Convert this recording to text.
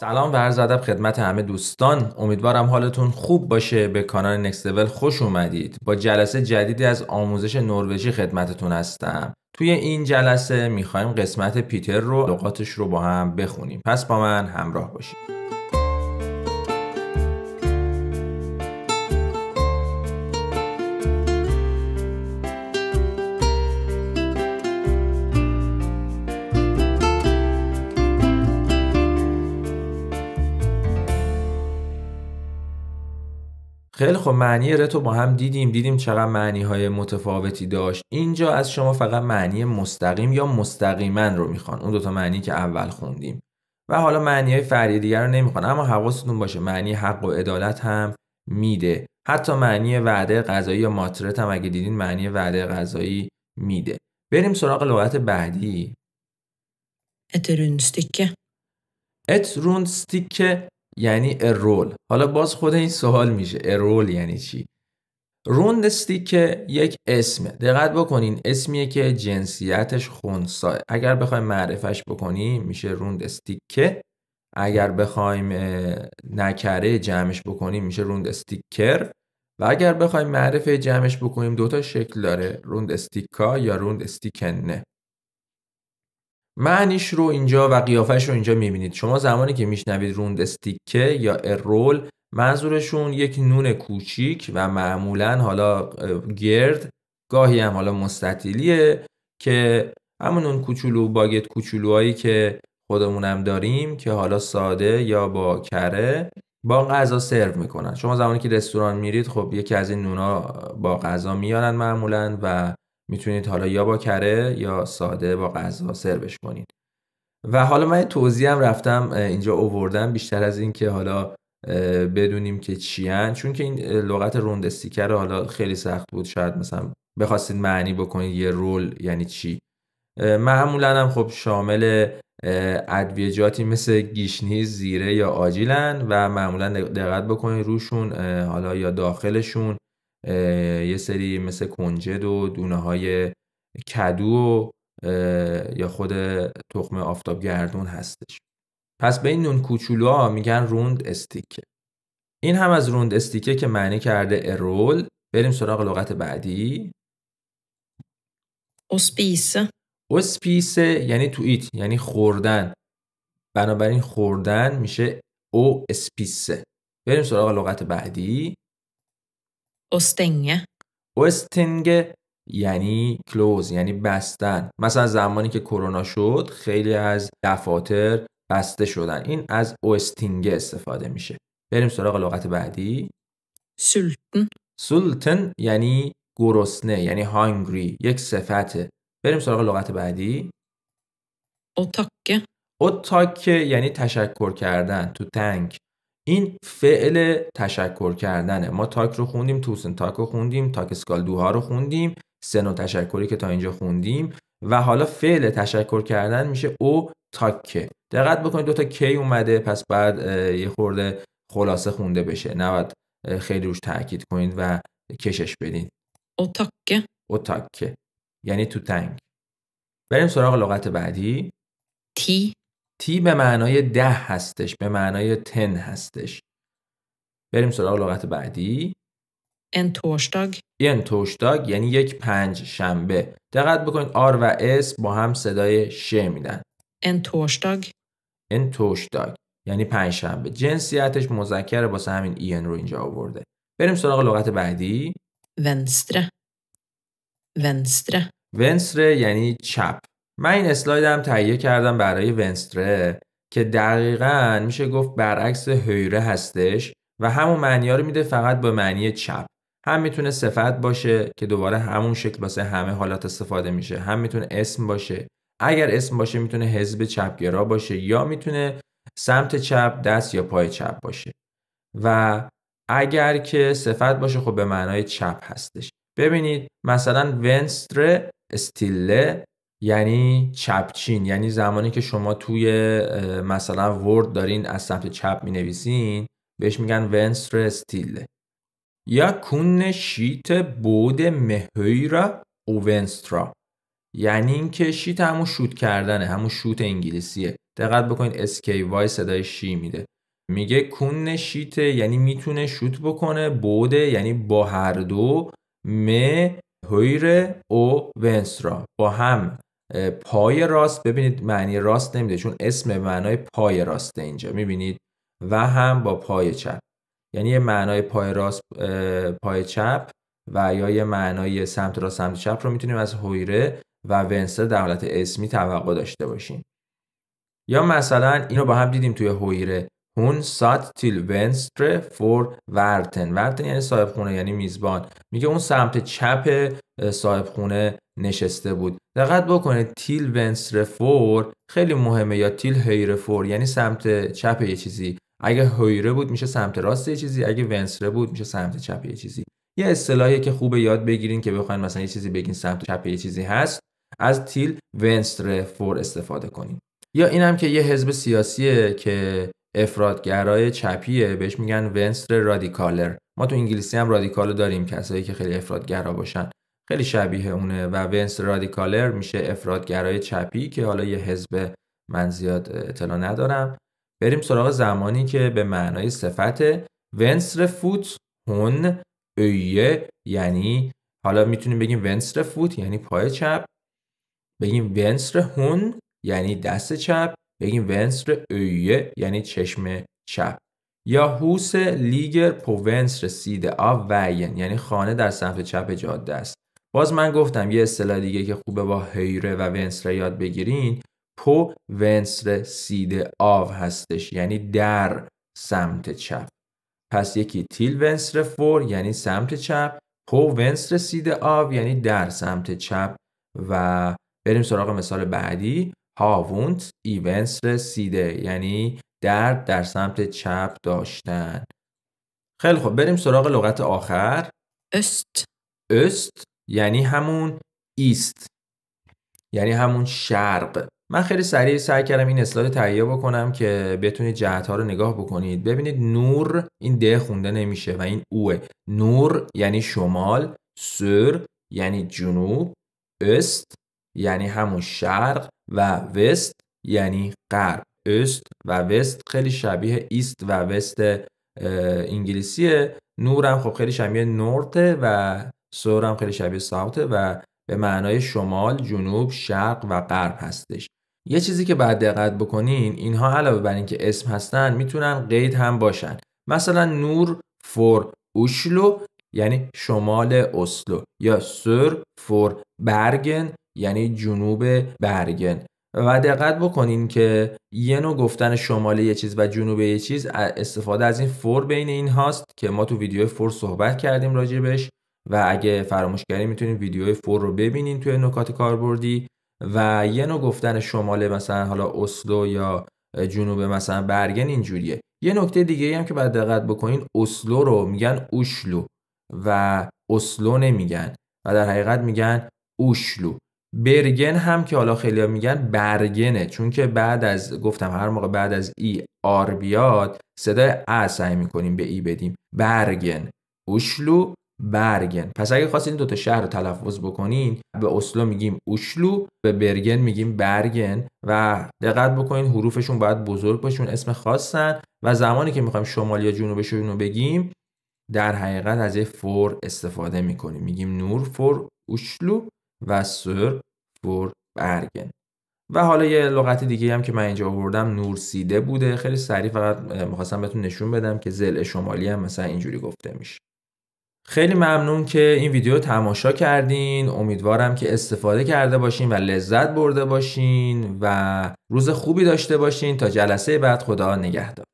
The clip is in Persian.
سلام و عرض ادب خدمت همه دوستان امیدوارم حالتون خوب باشه به کانال نکست خوش اومدید با جلسه جدیدی از آموزش نروژی خدمتتون هستم توی این جلسه میخوایم قسمت پیتر رو لغاتش رو با هم بخونیم پس با من همراه باشید خیلی خب معنی رتو با هم دیدیم دیدیم چقدر معنی های متفاوتی داشت اینجا از شما فقط معنی مستقیم یا مستقیما رو میخوان اون دوتا معنی که اول خوندیم و حالا معنی های فرعی دیگر رو نمیخوان اما حواستون باشه معنی حق و عدالت هم میده حتی معنی وعده غذایی یا ماترت هم اگه دیدین معنی وعده غذایی میده بریم سراغ لغت بعدی اترونستیکه اترونستیکه یعنی ارول حالا باز خود این سوال میشه ارول یعنی چی روند که یک اسمه دقت بکنین اسمیه که جنسیتش خونساه اگر بخوایم معرفش بکنیم میشه روند استیکه اگر بخوایم نکره جمعش بکنیم میشه روند استیکر و اگر بخوایم معرف جمعش بکنیم دوتا شکل داره روند استیکا یا روند استیکنه معنیش رو اینجا و قیافش رو اینجا میبینید شما زمانی که میشنوید روند استیکه یا ارول منظورشون یک نون کوچیک و معمولا حالا گرد گاهی هم حالا مستطیلیه که همون اون کوچولو باگت کوچولوهایی که خودمونم داریم که حالا ساده یا با کره با غذا سرو میکنن شما زمانی که رستوران میرید خب یکی از این نونا با غذا میارن معمولا و میتونید حالا یا با کره یا ساده با غذا سروش کنید و حالا من توضیح هم رفتم اینجا اووردم بیشتر از اینکه حالا بدونیم که چیان چون که این لغت روندستیکر حالا خیلی سخت بود شاید مثلا بخواستید معنی بکنید یه رول یعنی چی معمولا هم خب شامل ادویجاتی مثل گیشنی، زیره یا آجیلن و معمولا دقت بکنید روشون حالا یا داخلشون یه سری مثل کنجد و دونه های کدو و یا خود تخم آفتاب گردون هستش پس به این نون کوچولوها میگن روند استیکه این هم از روند استیکه که معنی کرده ارول بریم سراغ لغت بعدی اسپیس اسپیس یعنی تو ایت یعنی خوردن بنابراین خوردن میشه او اسپیسه بریم سراغ لغت بعدی استنگه استنگه یعنی کلوز یعنی بستن مثلا زمانی که کرونا شد خیلی از دفاتر بسته شدن این از اوستینگه استفاده میشه بریم سراغ لغت بعدی سلطن سلطن یعنی گرسنه یعنی هانگری یک صفته بریم سراغ لغت بعدی اوتاکه اوتاکه یعنی تشکر کردن تو تنک این فعل تشکر کردنه ما تاک رو خوندیم توسن تاک رو خوندیم تاک دوها رو خوندیم سن و تشکری که تا اینجا خوندیم و حالا فعل تشکر کردن میشه او تاکه دقت بکنید دوتا کی اومده پس بعد یه خورده خلاصه خونده بشه باید خیلی روش تاکید کنید و کشش بدین او تاکه او تاکه یعنی تو تنگ بریم سراغ لغت بعدی تی تی به معنای ده هستش به معنای تن هستش بریم سراغ لغت بعدی انتوشتاگ انتوشتاگ یعنی یک پنج شنبه دقت بکنید آر و اس با هم صدای ش میدن ان انتوشتاگ یعنی پنج شنبه جنسیتش مذکر واسه همین این رو اینجا آورده بریم سراغ لغت بعدی ونستره ونستره ونستره یعنی چپ من این اسلاید هم تهیه کردم برای ونستره که دقیقا میشه گفت برعکس هیره هستش و همون معنی رو میده فقط به معنی چپ هم میتونه صفت باشه که دوباره همون شکل واسه همه حالات استفاده میشه هم میتونه اسم باشه اگر اسم باشه میتونه حزب چپگرا باشه یا میتونه سمت چپ دست یا پای چپ باشه و اگر که صفت باشه خب به معنای چپ هستش ببینید مثلا ونستر استیله یعنی چپچین یعنی زمانی که شما توی مثلا ورد دارین از سمت چپ می نویسین بهش میگن ونستر استیل یا کون شیت بود مهیرا او ونسترا یعنی اینکه شیت همون شوت کردنه همون شوت انگلیسیه دقت بکنید اسکی وای صدای شی میده میگه کون شیت یعنی میتونه شوت بکنه بوده یعنی با هر دو م هیر او ونسترا با هم پای راست ببینید معنی راست نمیده چون اسم معنای پای راسته اینجا میبینید و هم با پای چپ یعنی یه معنای پای راست پای چپ و یا یه معنای سمت راست سمت چپ رو میتونیم از هویره و ونسه در حالت اسمی توقع داشته باشیم یا مثلا اینو با هم دیدیم توی هویره اون سات تیل ونستر فور ورتن ورتن یعنی صاحب خونه یعنی میزبان میگه اون سمت چپ صاحب خونه نشسته بود دقت بکنه تیل ونستر فور خیلی مهمه یا تیل هیره فور یعنی سمت چپ یه چیزی اگه هیره بود میشه سمت راست یه چیزی اگه ونستر بود میشه سمت چپ یه چیزی یه اصطلاحی که خوب یاد بگیرین که بخواین مثلا یه چیزی بگین سمت چپ یه چیزی هست از تیل ونستر فور استفاده کنیم یا اینم که یه حزب سیاسیه که افرادگرای چپیه بهش میگن ونستر رادیکالر ما تو انگلیسی هم رادیکال داریم کسایی که خیلی افرادگرا باشن خیلی شبیه اونه و ونستر رادیکالر میشه افرادگرای چپی که حالا یه حزب من زیاد اطلاع ندارم بریم سراغ زمانی که به معنای صفت ونستر فوت هون ایه یعنی حالا میتونیم بگیم ونستر فوت یعنی پای چپ بگیم ونستر هون یعنی دست چپ بگیم ونسر اویه یعنی چشم چپ یا هوس لیگر پو ونسر سید آ وین یعنی خانه در سمت چپ جاده است باز من گفتم یه اصطلاح دیگه که خوبه با هیره و ونسره یاد بگیرین پو ونسر سیده آو هستش یعنی در سمت چپ پس یکی تیل ونسر فور یعنی سمت چپ پو ونسر سید آو یعنی در سمت چپ و بریم سراغ مثال بعدی هاوونت ایونس رسیده یعنی درد در سمت چپ داشتن خیلی خوب بریم سراغ لغت آخر است است یعنی همون ایست یعنی همون شرق من خیلی سریع سعی کردم این اسلاید تهیه بکنم که بتونید جهت ها رو نگاه بکنید ببینید نور این ده خونده نمیشه و این اوه نور یعنی شمال سر یعنی جنوب است یعنی همون شرق و وست یعنی غرب است و وست خیلی شبیه ایست و وست انگلیسیه نورم خب خیلی شبیه نورته و سورم خیلی شبیه ساوته و به معنای شمال، جنوب، شرق و غرب هستش. یه چیزی که بعد دقت بکنین اینها علاوه بر اینکه اسم هستن میتونن قید هم باشن. مثلا نور فور اوشلو یعنی شمال اسلو یا سر فور برگن یعنی جنوب برگن و دقت بکنین که یه نوع گفتن شمالی یه چیز و جنوب یه چیز استفاده از این فور بین این هاست که ما تو ویدیو فور صحبت کردیم راجبش و اگه فراموش کردیم میتونین ویدیو فور رو ببینین توی نکات کاربردی و یه نوع گفتن شماله مثلا حالا اسلو یا جنوب مثلا برگن اینجوریه یه نکته دیگه هم که باید دقت بکنین اسلو رو میگن اوشلو و اسلو نمیگن و در حقیقت میگن اوشلو برگن هم که حالا خیلی میگن برگنه چون که بعد از گفتم هر موقع بعد از ای آر بیاد صدای ا سعی میکنیم به ای بدیم برگن اوشلو برگن پس اگه خواستین دوتا شهر رو تلفظ بکنین به اسلو میگیم اوشلو به برگن میگیم برگن و دقت بکنین حروفشون باید بزرگ باشون اسم خاصن و زمانی که میخوایم شمال یا جنوبشون رو بگیم در حقیقت از یه فور استفاده میکنیم میگیم نور فور اوشلو و سر فور برگن و حالا یه لغت دیگه هم که من اینجا آوردم نورسیده بوده خیلی سریع فقط میخواستم بهتون نشون بدم که زل شمالی هم مثلا اینجوری گفته میشه خیلی ممنون که این ویدیو تماشا کردین امیدوارم که استفاده کرده باشین و لذت برده باشین و روز خوبی داشته باشین تا جلسه بعد خدا نگهدار